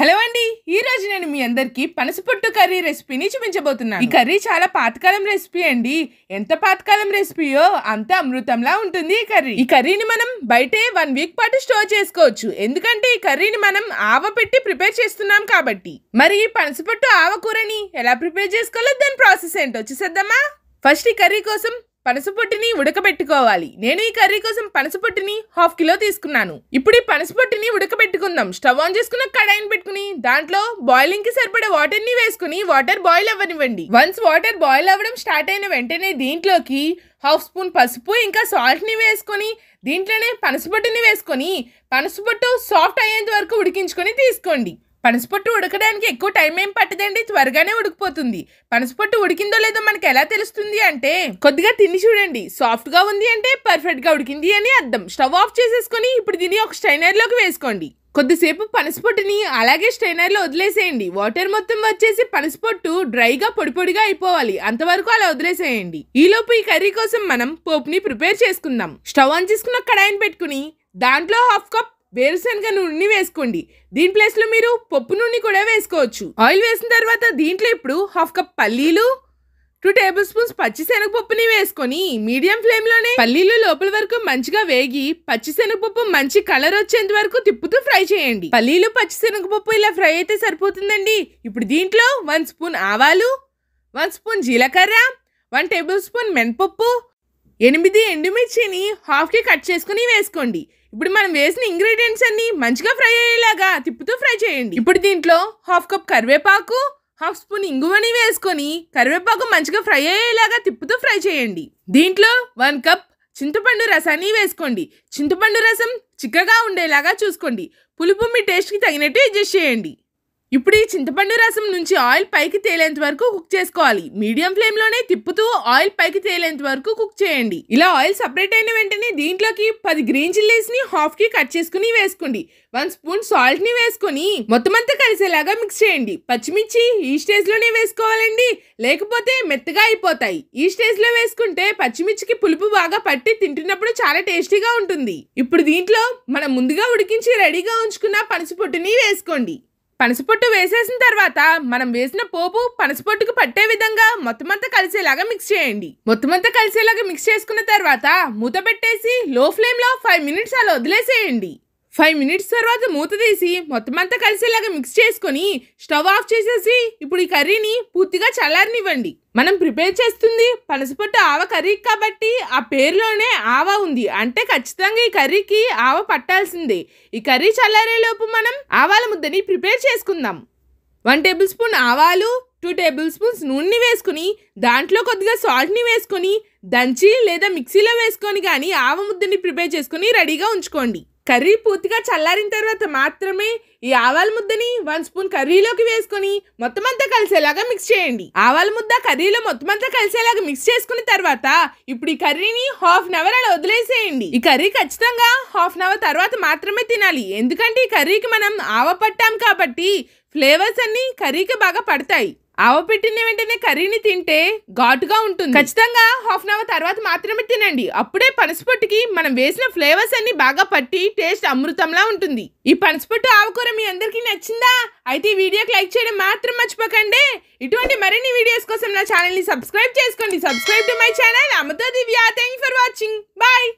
hello అండి ఈ రోజు నేను మీ అందరికీ పనసపొట్టు కర్రీ రెసిపీని చూపించబోతున్నాను ఈ కర్రీ చాలా పాతకాలం రెసిపీ అండి ఎంత పాతకాలం రెసిపీయో అంత అమృతంలా ఉంటుంది ఈ కర్రీ ఈ కర్రీని మనం బయటే వన్ వీక్ పాటు స్టోర్ చేసుకోవచ్చు ఎందుకంటే ఈ కర్రీని మనం ఆవ పెట్టి ప్రిపేర్ చేస్తున్నాం కాబట్టి మరి ఈ పనసపొట్టు ఆవ కూరని ఎలా ప్రిపేర్ చేసుకోవాలో దాని ప్రాసెస్ ఏంటో చూసేద్దామా ఫస్ట్ ఈ కర్రీ కోసం పనసపొట్టుని ఉడకబెట్టుకోవాలి నేను ఈ కర్రీ కోసం పనసపొట్టుని హాఫ్ కిలో తీసుకున్నాను ఇప్పుడు ఈ పనసపొట్టిని ఉడకబెట్టుకుందాం స్టవ్ ఆన్ చేసుకున్న కడాయిని పెట్టుకుని దాంట్లో బాయిలింగ్ కి సరిపడే వాటర్ ని వేసుకుని వాటర్ బాయిల్ అవ్వనివ్వండి వన్స్ వాటర్ బాయిల్ అవ్వడం స్టార్ట్ అయిన వెంటనే దీంట్లోకి హాఫ్ స్పూన్ పసుపు ఇంకా సాల్ట్ని వేసుకొని దీంట్లోనే పనసపొట్టుని వేసుకొని పనసపొట్టు సాఫ్ట్ అయ్యేంత వరకు ఉడికించుకొని తీసుకోండి పనసపొట్టు ఉడకడానికి ఎక్కువ టైం ఏం పట్టదండి త్వరగానే ఉడికిపోతుంది పనసపొట్టు ఉడికిందో లేదో మనకి ఎలా తెలుస్తుంది అంటే కొద్దిగా తిని చూడండి సాఫ్ట్గా ఉంది అంటే పర్ఫెక్ట్గా ఉడికింది అని అర్థం స్టవ్ ఆఫ్ చేసేసుకొని ఇప్పుడు దీన్ని ఒక స్టైనర్లోకి వేసుకోండి కొద్దిసేపు పనసపొట్టుని అలాగే స్ట్రైనర్లో వదిలేసేయండి వాటర్ మొత్తం వచ్చేసి పనసపొట్టు డ్రైగా పొడి పొడిగా అయిపోవాలి అంతవరకు అలా వదిలేసేయండి ఈలోపు ఈ కర్రీ కోసం మనం పోపుని ప్రిపేర్ చేసుకుందాం స్టవ్ ఆన్ చేసుకున్న కడాయిని పెట్టుకుని దాంట్లో హాఫ్ కప్ వేరుశనగ నూనె వేసుకోండి దీని ప్లేస్లో మీరు పప్పు నూనె కూడా వేసుకోవచ్చు ఆయిల్ వేసిన తర్వాత దీంట్లో ఇప్పుడు హాఫ్ కప్ పల్లీలు టూ టేబుల్ స్పూన్స్ పచ్చిశనగపప్పుని వేసుకొని మీడియం ఫ్లేమ్లోనే పల్లీలు లోపల వరకు మంచిగా వేగి పచ్చిశనగపప్పు మంచి కలర్ వచ్చేంత వరకు తిప్పుతూ ఫ్రై చేయండి పల్లీలు పచ్చిశనగపప్పు ఇలా ఫ్రై అయితే సరిపోతుందండి ఇప్పుడు దీంట్లో వన్ స్పూన్ ఆవాలు వన్ స్పూన్ జీలకర్ర వన్ టేబుల్ స్పూన్ మినపప్పు ఎనిమిది ఎండుమిర్చిని హాఫ్కి కట్ చేసుకుని వేసుకోండి ఇప్పుడు మనం వేసిన ఇంగ్రీడియంట్స్ అన్ని మంచిగా ఫ్రై అయ్యేలాగా తిప్పుతూ ఫ్రై చేయండి ఇప్పుడు దీంట్లో హాఫ్ కప్ కరివేపాకు హాఫ్ స్పూన్ ఇంగువని వేసుకొని కరివేపాకు మంచిగా ఫ్రై అయ్యేలాగా తిప్పుతూ ఫ్రై చేయండి దీంట్లో వన్ కప్ చింతపండు రసాన్ని వేసుకోండి చింతపండు రసం చిక్కగా ఉండేలాగా చూసుకోండి పులుపు మీ టేస్ట్కి తగినట్టు అడ్జస్ట్ చేయండి ఇప్పుడు ఈ చింతపండు రసం నుంచి ఆయిల్ పైకి తేలేంత వరకు కుక్ చేసుకోవాలి మీడియం ఫ్లేమ్ లోనే తిప్పుతూ ఆయిల్ పైకి తేలేంత వరకు కుక్ చేయండి ఇలా ఆయిల్ సపరేట్ అయిన వెంటనే దీంట్లోకి పది గ్రీన్ చిల్లీస్ ని హాఫ్ కి కట్ చేసుకుని వేసుకోండి వన్ స్పూన్ సాల్ట్ ని మొత్తం అంతా కలిసేలాగా మిక్స్ చేయండి పచ్చిమిర్చి ఈ స్టేజ్ లోనే వేసుకోవాలండి లేకపోతే మెత్తగా అయిపోతాయి ఈ స్టేజ్ లో వేసుకుంటే పచ్చిమిర్చికి పులుపు బాగా పట్టి తింటున్నప్పుడు చాలా టేస్టీగా ఉంటుంది ఇప్పుడు దీంట్లో మనం ముందుగా ఉడికించి రెడీగా ఉంచుకున్న పనసపొట్టుని వేసుకోండి పనసపొట్టు వేసేసిన తర్వాత మనం వేసిన పోపు పనసపొట్టుకు పట్టే విధంగా మొత్తం అంతా కలిసేలాగా మిక్స్ చేయండి మొత్తం అంతా కలిసేలాగా మిక్స్ చేసుకున్న తర్వాత మూత పెట్టేసి లో ఫ్లేమ్లో ఫైవ్ మినిట్స్ అలా వదిలేసేయండి ఫైవ్ మినిట్స్ తర్వాత మూత తీసి మొత్తం అంతా కలిసేలాగా మిక్స్ చేసుకొని స్టవ్ ఆఫ్ చేసేసి ఇప్పుడు ఈ కర్రీని పూర్తిగా చల్లారనివ్వండి మనం ప్రిపేర్ చేస్తుంది పనసపొట్టు ఆవ కర్రీ కాబట్టి ఆ పేరులోనే ఆవ ఉంది అంటే ఖచ్చితంగా ఈ కర్రీకి ఆవ పట్టాల్సిందే ఈ కర్రీ చల్లారేలోపు మనం ఆవాల ముద్దని ప్రిపేర్ చేసుకుందాం వన్ టేబుల్ స్పూన్ ఆవాలు టూ టేబుల్ స్పూన్స్ నూనె వేసుకుని దాంట్లో కొద్దిగా సాల్ట్ని వేసుకొని దంచి లేదా మిక్సీలో వేసుకొని కానీ ఆవ ముద్దని ప్రిపేర్ చేసుకుని రెడీగా ఉంచుకోండి కర్రీ పూర్తిగా చల్లారిన తర్వాత మాత్రమే ఈ ఆవాల ముద్దని వన్ స్పూన్ కర్రీలోకి వేసుకొని మొత్తం అంతా కలిసేలాగా మిక్స్ చేయండి ఆవాల ముద్ద కర్రీలో మొత్తం అంతా కలిసేలాగా మిక్స్ చేసుకున్న తర్వాత ఇప్పుడు ఈ కర్రీని హాఫ్ అన్ అవర్ అలా వదిలేసేయండి ఈ కర్రీ ఖచ్చితంగా హాఫ్ అన్ అవర్ తర్వాత మాత్రమే తినాలి ఎందుకంటే ఈ కర్రీకి మనం ఆవ పట్టాం కాబట్టి ఫ్లేవర్స్ అన్నీ కర్రీకి బాగా పడతాయి ఆవ పెట్టిన వెంటనే కర్రీని తింటే ఘాటుగా ఉంటుంది ఖచ్చితంగా హాఫ్ అన్ అవర్ తర్వాత మాత్రమే తినండి అప్పుడే పనసపొట్టుకి మనం వేసిన ఫ్లేవర్స్ అన్ని బాగా పట్టి టేస్ట్ అమృతంలా ఉంటుంది ఈ పనసపొట్టు ఆవకూర మీ అందరికీ నచ్చిందా అయితే ఈ వీడియోకి లైక్ చేయడం మాత్రం మర్చిపోకండి ఇటువంటి మరిన్ని వీడియోస్ కోసం నా ఛానల్ని సబ్స్క్రైబ్ చేసుకోండి subscribe to my channel Amrutha Divya thank for watching bye